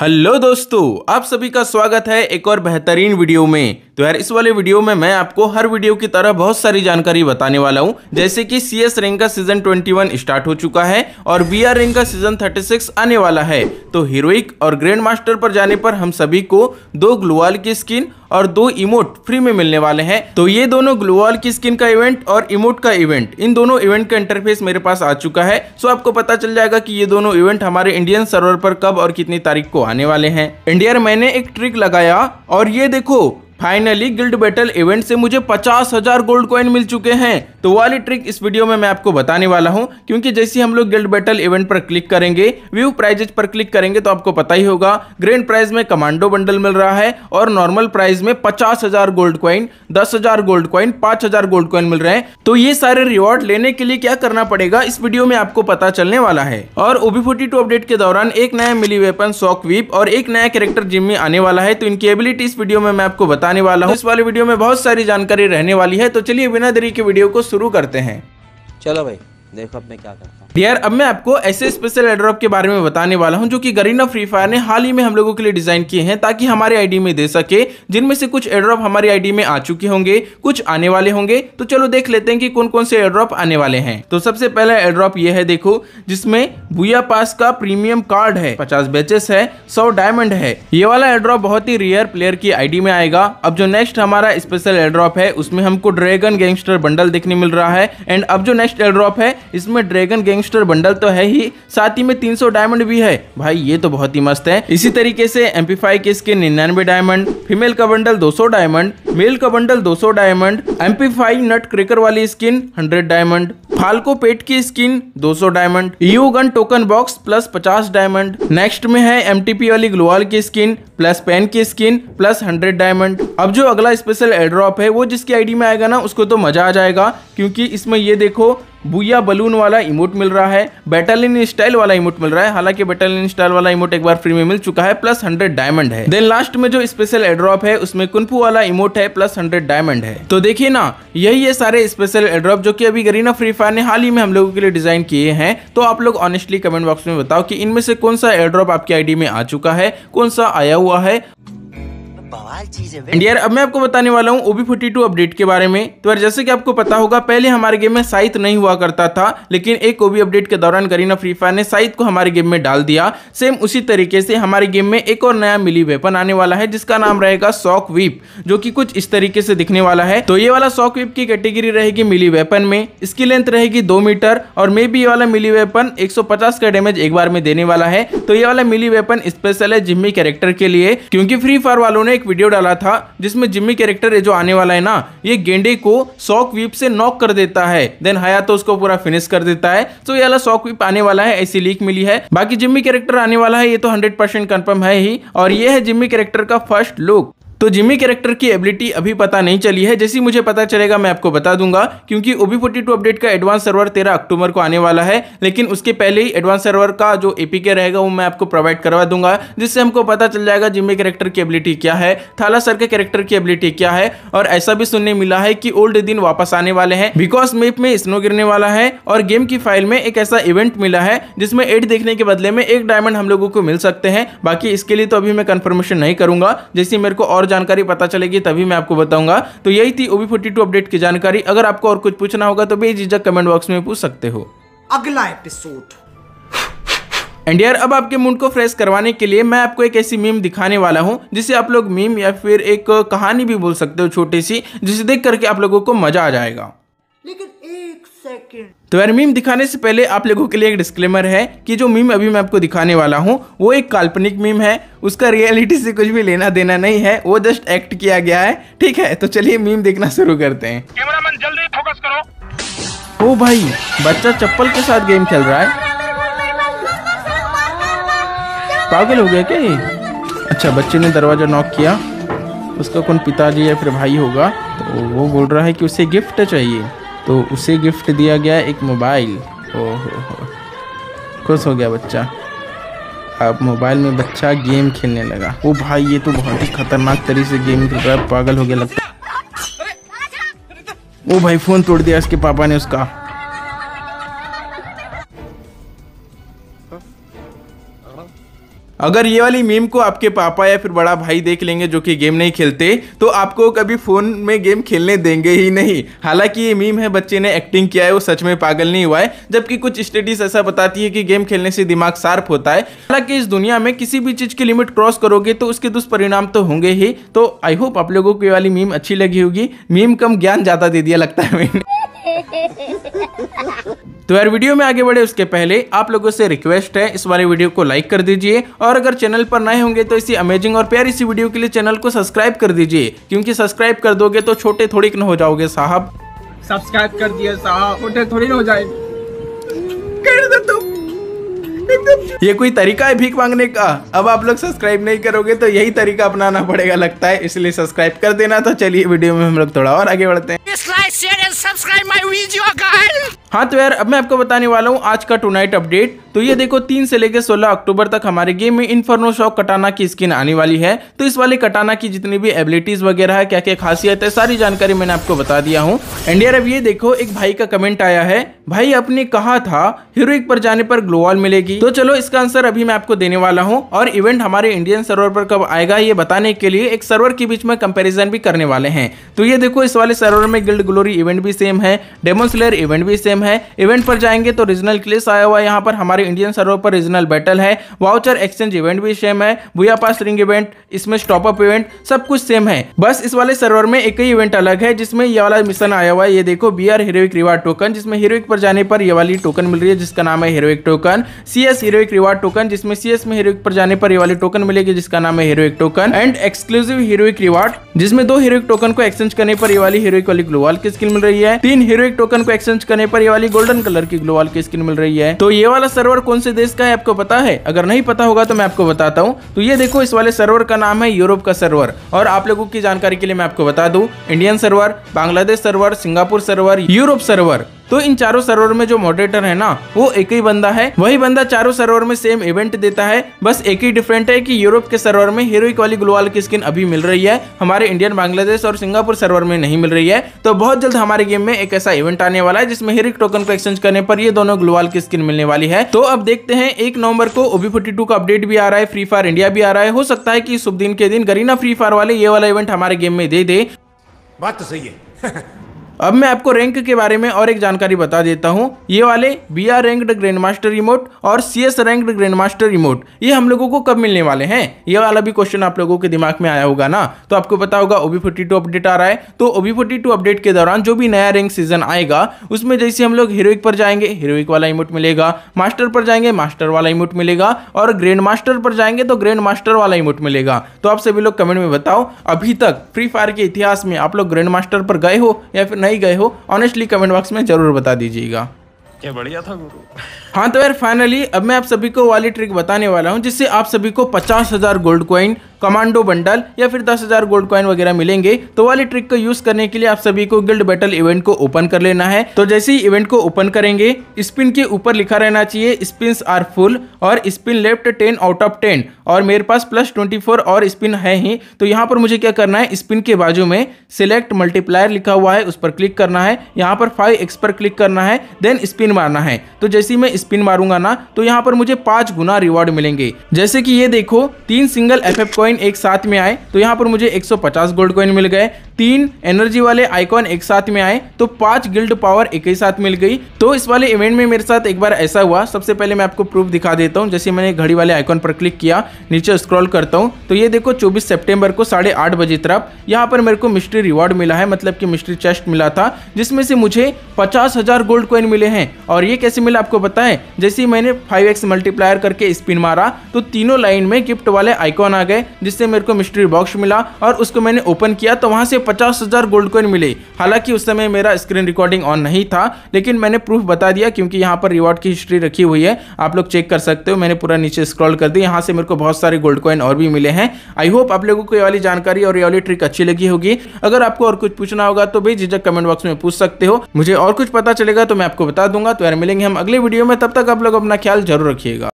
hello दोस्तों आप सभी का स्वागत है एक और बेहतरीन वीडियो में तो यार इस वाले वीडियो में मैं आपको हर वीडियो की तरह बहुत सारी जानकारी बताने वाला हूँ जैसे कि सी एस रैंक का सीजन 21 स्टार्ट हो चुका है और बी आर रैंक का सीजन 36 आने वाला है तो हीरोइक और ग्रैंड मास्टर पर जाने पर हम सभी को दो ग्लोअल की स्किन और दो इमोट फ्री में मिलने वाले हैं तो ये दोनों ग्लोअल की स्किन का इवेंट और इमोट का इवेंट इन दोनों इवेंट का इंटरफेस मेरे पास आ चुका है सो आपको पता चल जाएगा कि ये दोनों इवेंट हमारे इंडियन सर्वर पर कब और कितनी तारीख को आने वाले हैं इंडिया मैंने एक ट्रिक लगाया और ये देखो फाइनली गिल्ड बैटल इवेंट से मुझे पचास हजार गोल्ड कॉइन मिल चुके हैं तो वाली ट्रिक इस वीडियो में मैं आपको बताने वाला हूं क्योंकि जैसे हम लोग गिल्ड बैटल इवेंट पर क्लिक करेंगे व्यू प्राइजेज पर क्लिक करेंगे तो आपको पता ही होगा ग्रैंड प्राइज में कमांडो बंडल मिल रहा है और नॉर्मल प्राइज में पचास हजार गोल्ड कॉइन दस हजार गोल्ड कॉइन पांच हजार गोल्ड कॉइन मिल रहे हैं तो ये सारे रिवॉर्ड लेने के लिए क्या करना पड़ेगा इस वीडियो में आपको पता चलने वाला है और ओबी फोर्टी टू अपडेट के दौरान एक नया मिली वेपन सॉक वीप और एक नया कैरेक्टर जिम में आने वाला है तो इनकी एबिलिटी इस वीडियो में मैं आपको बता बताने वाला हूँ इस वाले वीडियो में बहुत सारी जानकारी रहने वाली है तो चलिए बिना देरी के वीडियो को शुरू करते हैं चलो भाई देखो अब मैं क्या करता हूँ यार अब मैं आपको ऐसे स्पेशल एड्रॉप के बारे में बताने वाला हूं जो कि गरीना फ्री फायर ने हाल ही में हम लोगों के लिए डिजाइन किए हैं ताकि हमारे आईडी में दे सके जिनमें से कुछ एड्रॉप हमारी आईडी में आ चुके होंगे कुछ आने वाले होंगे तो चलो देख लेते हैं कि कौन कौन से एड्रॉप आने वाले हैं तो सबसे पहला एड्रॉप ये है देखो जिसमें भूया पास का प्रीमियम कार्ड है पचास बेचेस है सौ डायमंड है ये वाला एड्रॉप बहुत ही रेयर प्लेयर की आईडी में आएगा अब जो नेक्स्ट हमारा स्पेशल एड्रॉप है उसमें हमको ड्रैगन गैंगस्टर बंडल देखने मिल रहा है एंड अब जो नेक्स्ट एड्रॉप है इसमें ड्रैगन गैंग गैंगस्टर बंडल तो है ही साथ ही में 300 डायमंड भी है भाई ये तो बहुत ही मस्त है इसी तरीके से एम्पीफाई के इसके निन्यानवे डायमंड फीमेल का बंडल 200 डायमंड मेल का बंडल 200 डायमंड एम्पीफाई नट क्रेकर वाली स्किन 100 डायमंड फाल्को पेट की skin 200 diamond U gun token box plus 50 diamond next में है पी वाली ग्लोवाल की स्किन प्लस पेन की स्किन प्लस 100 डायमंड अब जो अगला स्पेशल एड्रॉप है वो जिसकी आईडी में आएगा ना उसको तो मजा आ जाएगा क्योंकि इसमें ये देखो बुया बलून वाला इमोट मिल रहा है बैटालियन स्टाइल वाला इमोट मिल रहा है हालांकि बैटालियन स्टाइल वाला इमोट एक बार फ्री में मिल चुका है प्लस हंड्रेड डायमंड है देन लास्ट में जो स्पेशल एड्रॉप है उसमें कुनपू वाला इमोट है प्लस हंड्रेड डायमंड है तो देखिए ना यही ये सारे स्पेशल एड्रॉप जो की अभी गरीना फ्री फायर ने हाल ही में हम लोगों के लिए डिजाइन किए हैं तो आप लोग ऑनेस्टली कमेंट बॉक्स में बताओ की इनमें से कौन सा एड्रॉप आपकी आईडी में आ चुका है कौन सा आया हुआ है बवाल चीज है यार अब मैं आपको बताने वाला हूँ ओबी फोर्टी टू अपडेट के बारे में तो यार जैसे कि आपको पता होगा पहले हमारे गेम में साइथ नहीं हुआ करता था लेकिन एक ओबी अपडेट के दौरान करीना फ्री फायर ने साइथ को हमारे गेम में डाल दिया सेम उसी तरीके से हमारे गेम में एक और नया मिली वेपन आने वाला है जिसका नाम रहेगा सॉक वीप जो की कुछ इस तरीके से दिखने वाला है तो ये वाला सॉक वीप की कैटेगरी रहेगी मिली वेपन में इसकी लेंथ रहेगी दो मीटर और मे बी ये वाला मिली वेपन पचास का डेमेज एक बार में देने वाला है तो ये वाला मिली वेपन स्पेशल है जिम्मी कैरेक्टर के लिए क्योंकि फ्री फायर वालों ने एक वीडियो डाला था जिसमें जिम्मी कैरेक्टर जो आने वाला है ना ये गेंडे को सॉक वीप से नॉक कर देता है देन हया तो उसको पूरा फिनिश कर देता है तो ये वाला सॉक वीप आने वाला है ऐसी लीक मिली है बाकी जिम्मी कैरेक्टर आने वाला है ये तो हंड्रेड परसेंट है ही और ये है जिम्मी कैरेक्टर का फर्स्ट लुक तो जिमी कैरेक्टर की एबिलिटी अभी पता नहीं चली है जैसी मुझे पता चलेगा मैं आपको बता दूंगा क्योंकि ओबी फोर्टी अपडेट का एडवांस सर्वर तेरह अक्टूबर को आने वाला है लेकिन उसके पहले ही एडवांस सर्वर का जो एपीके रहेगा वो मैं आपको प्रोवाइड करवा दूंगा जिससे हमको पता चल जाएगा जिमी कैरेक्टर की एबिलिटी क्या है थाला सर के कैरेक्टर की एबिलिटी क्या है और ऐसा भी सुनने मिला है कि ओल्ड दिन वापस आने वाले हैं बिकॉज मेप में स्नो गिरने वाला है और गेम की फाइल में एक ऐसा इवेंट मिला है जिसमें एड देखने के बदले में एक डायमंड हम लोगों को मिल सकते हैं बाकी इसके लिए तो अभी मैं कंफर्मेशन नहीं करूंगा जैसे मेरे को और जानकारी पता चलेगी तभी मैं आपको बताऊंगा तो यही थी ओबी फोर्टी अपडेट की जानकारी अगर आपको और कुछ पूछना होगा तो बेझिझक कमेंट बॉक्स में पूछ सकते हो अगला एपिसोड एंड यार अब आपके मूड को फ्रेश करवाने के लिए मैं आपको एक ऐसी मीम दिखाने वाला हूँ जिसे आप लोग मीम या फिर एक कहानी भी बोल सकते हो छोटी सी जिसे देख करके आप लोगों को मजा आ जाएगा तो यार मीम दिखाने से पहले आप लोगों के लिए एक डिस्क्लेमर है कि जो मीम अभी मैं आपको दिखाने वाला हूँ वो एक काल्पनिक मीम है उसका रियलिटी से कुछ भी लेना देना नहीं है वो जस्ट एक्ट किया गया है ठीक है तो चलिए मीम देखना शुरू करते हैं कैमरामैन जल्दी फोकस करो ओ भाई बच्चा चप्पल के साथ गेम खेल रहा है पागल हो गया क्या अच्छा बच्चे ने दरवाजा नॉक किया उसका कौन पिताजी या फिर भाई होगा तो वो बोल रहा है कि उसे गिफ्ट चाहिए तो उसे गिफ्ट दिया गया एक मोबाइल ओ हो हो खुश हो गया बच्चा अब मोबाइल में बच्चा गेम खेलने लगा ओ भाई ये तो बहुत ही खतरनाक तरीके से गेम खेल रहा है पागल हो गया लगता ओ भाई फ़ोन तोड़ दिया इसके पापा ने उसका अगर ये वाली मीम को आपके पापा या फिर बड़ा भाई देख लेंगे जो कि गेम नहीं खेलते तो आपको कभी फ़ोन में गेम खेलने देंगे ही नहीं हालांकि ये मीम है बच्चे ने एक्टिंग किया है वो सच में पागल नहीं हुआ है जबकि कुछ स्टडीज ऐसा बताती है कि गेम खेलने से दिमाग शार्प होता है हालांकि इस दुनिया में किसी भी चीज़ की लिमिट क्रॉस करोगे तो उसके दुष्परिणाम तो होंगे ही तो आई होप आप लोगों को ये वाली मीम अच्छी लगी होगी मीम कम ज्ञान ज़्यादा दे दिया लगता है मैंने तो यार वीडियो में आगे बढ़े उसके पहले आप लोगों से रिक्वेस्ट है इस वाले वीडियो को लाइक कर दीजिए और अगर चैनल पर नए होंगे तो इसी अमेजिंग और प्यारी सी वीडियो के लिए चैनल को सब्सक्राइब कर दीजिए क्योंकि सब्सक्राइब कर दोगे तो छोटे थोड़ी न हो जाओगे साहब सब्सक्राइब कर दिए साहब छोटे थोड़ी न हो जाए कर दो तुम ये कोई तरीका है भीख मांगने का अब आप लोग सब्सक्राइब नहीं करोगे तो यही तरीका अपनाना पड़ेगा लगता है इसलिए सब्सक्राइब कर देना तो चलिए वीडियो में हम लोग थोड़ा और आगे बढ़ते हैं हाँ तो यार अब मैं आपको बताने वाला हूँ आज का टुनाइट अपडेट तो ये देखो तीन से लेकर सोलह अक्टूबर तक हमारे गेम में इन्फर्नो शॉक कटाना की स्किन आने वाली है तो इस वाले कटाना की जितनी भी एबिलिटीज वगैरह है क्या क्या खासियत है सारी जानकारी मैंने आपको बता दिया हूँ एंड यार अब ये देखो एक भाई का कमेंट आया है भाई आपने कहा था हीरोइक पर जाने पर ग्लोवाल मिलेगी तो चलो इसका आंसर अभी मैं आपको देने वाला हूँ और इवेंट हमारे इंडियन सर्वर पर कब आएगा ये बताने के लिए एक सर्वर के बीच में कंपेरिजन भी करने वाले हैं तो ये देखो इस वाले सर्वर में गिल्ड ग्लोरी इवेंट भी सेम है डेमोसलेयर इवेंट भी सेम है इवेंट पर जाएंगे तो रीजनल क्लेस आया हुआ है यहाँ पर हमारे इंडियन सर्वर पर रीजनल बैटल है वाउचर एक्सचेंज इवेंट भी सेम है भूया पास रिंग इवेंट इसमें स्टॉपअप इवेंट सब कुछ सेम है बस इस वाले सर्वर में एक ही इवेंट अलग है जिसमें ये वाला मिशन आया हुआ है ये देखो B R heroic reward token जिसमें हीरोइक पर जाने पर ये वाली टोकन मिल रही है जिसका नाम है heroic token C CS heroic reward token जिसमें सीएस में हीरोइक पर जाने पर ये वाले टोकन मिलेगी जिसका नाम है heroic token and exclusive heroic reward जिसमें दो हीरोइक टोकन को एक्सचेंज करने पर ये वाली हीरोइक वाली ग्लोवाल की स्किन मिल रही है तीन हीरोइक टोकन को एक्सचेंज करने पर ये वाली गोल्डन कलर की ग्लोवाल की स्किन मिल रही है तो ये वाला सर्वर कौन से देश का है आपको पता है अगर नहीं पता होगा तो मैं आपको बताता हूँ तो ये देखो इस वाले सर्वर का नाम है यूरोप का सर्वर और आप लोगों की जानकारी के लिए मैं आपको बता दू Indian server Bangladesh server Singapore server Europe server तो इन चारों सर्वर में जो मॉडरेटर है ना वो एक ही बंदा है वही बंदा चारों सर्वर में सेम इवेंट देता है बस एक ही डिफरेंट है कि यूरोप के सर्वर में हीरोइक वाली ग्लोवाल की स्किन अभी मिल रही है हमारे इंडियन बांग्लादेश और सिंगापुर सर्वर में नहीं मिल रही है तो बहुत जल्द हमारे गेम में एक ऐसा इवेंट आने वाला है जिसमें हीरोइक टोकन को एक्सचेंज करने पर ये दोनों ग्लोवाल की स्किन मिलने वाली है तो अब देखते हैं एक नवंबर को ओबी फोर्टी का अपडेट भी आ रहा है फ्री फायर इंडिया भी आ रहा है हो सकता है कि शुभ दिन के दिन गरीना फ्री फायर वाले ये वाला इवेंट हमारे गेम में दे दे बात तो सही है अब मैं आपको रैंक के बारे में और एक जानकारी बता देता हूँ ये वाले B R ranked grand master remote और C S ranked grand master remote ये हम लोगों को कब मिलने वाले हैं ये वाला भी क्वेश्चन आप लोगों के दिमाग में आया होगा ना तो आपको पता होगा ओबी फोर्टी टू अपडेट आ रहा है तो ओबी फोर्टी टू अपडेट के दौरान जो भी नया रैंक सीजन आएगा उसमें जैसे हम लोग हीरोइक पर जाएंगे हीरोइक वाला इमोट मिलेगा मास्टर पर जाएंगे मास्टर वाला इमोट मिलेगा और ग्रैंड मास्टर पर जाएंगे तो ग्रैंड मास्टर वाला इमोट मिलेगा तो आप सभी लोग कमेंट में बताओ अभी तक फ्री फायर के इतिहास में आप लोग ग्रैंड मास्टर पर गए हो या फिर ही गए हो ऑनेस्टली कमेंट बॉक्स में ज़रूर बता दीजिएगा क्या बढ़िया था गुरु हाँ तो यार फाइनली अब मैं आप सभी को वाली ट्रिक बताने वाला हूँ जिससे आप सभी को पचास हज़ार गोल्ड कॉइन कमांडो बंडल या फिर दस हज़ार गोल्ड कॉइन वगैरह मिलेंगे तो वाली ट्रिक को यूज करने के लिए आप सभी को गिल्ड बैटल इवेंट को ओपन कर लेना है तो जैसे ही इवेंट को ओपन करेंगे स्पिन के ऊपर लिखा रहना चाहिए स्पिन आर फुल और spin left ten out of ten और मेरे पास प्लस ट्वेंटी फोर और स्पिन है ही तो यहाँ पर मुझे क्या करना है स्पिन के बाजू में सिलेक्ट मल्टीप्लायर लिखा हुआ है उस पर क्लिक करना है यहाँ पर फाइव एक्स पर क्लिक करना है देन स्पिन मारना है तो जैसे मैं स्पिन मारूंगा ना तो यहाँ पर मुझे पांच गुना रिवॉर्ड मिलेंगे जैसे कि ये देखो तीन single F F coin coin एक साथ में आए तो यहाँ पर मुझे 150 गोल्ड कॉइन मिल गए तीन एनर्जी वाले आइकॉन एक साथ में आए तो पांच गिल्ड पावर एक ही साथ मिल गई तो इस वाले इवेंट में मेरे साथ एक बार ऐसा हुआ सबसे पहले मैं आपको प्रूफ दिखा देता हूँ जैसे मैंने घड़ी वाले आइकॉन पर क्लिक किया नीचे स्क्रॉल करता हूँ तो ये देखो चौबीस सेप्टेम्बर को साढ़े आठ बजे तरफ यहाँ पर मेरे को मिस्ट्री रिवॉर्ड मिला है मतलब की मिस्ट्री चेस्ट मिला था जिसमें से मुझे पचास गोल्ड कॉइन मिले हैं और ये कैसे मिला आपको बताए जैसे मैंने फाइव मल्टीप्लायर करके स्पिन मारा तो तीनों लाइन में गिफ्ट वाले आइकॉन आ गए जिससे मेरे को मिस्ट्री बॉक्स मिला और उसको मैंने ओपन किया तो वहाँ से पचास हज़ार गोल्ड कॉइन मिले हालांकि उस समय मेरा स्क्रीन रिकॉर्डिंग ऑन नहीं था लेकिन मैंने प्रूफ बता दिया क्योंकि यहाँ पर रिवॉर्ड की हिस्ट्री रखी हुई है आप लोग चेक कर सकते हो मैंने पूरा नीचे स्क्रॉल कर दी यहाँ से मेरे को बहुत सारे गोल्ड कॉइन और भी मिले हैं आई होप आप लोगों को ये वाली जानकारी और ये वाली ट्रिक अच्छी लगी होगी अगर आपको और कुछ पूछना होगा तो भी जिजक कमेंट बॉक्स में पूछ सकते हो मुझे और कुछ पता चलेगा तो मैं आपको बता दूंगा तो यार मिलेंगे हम अगले वीडियो में तब तक आप लोग अपना ख्याल जरूर रखिएगा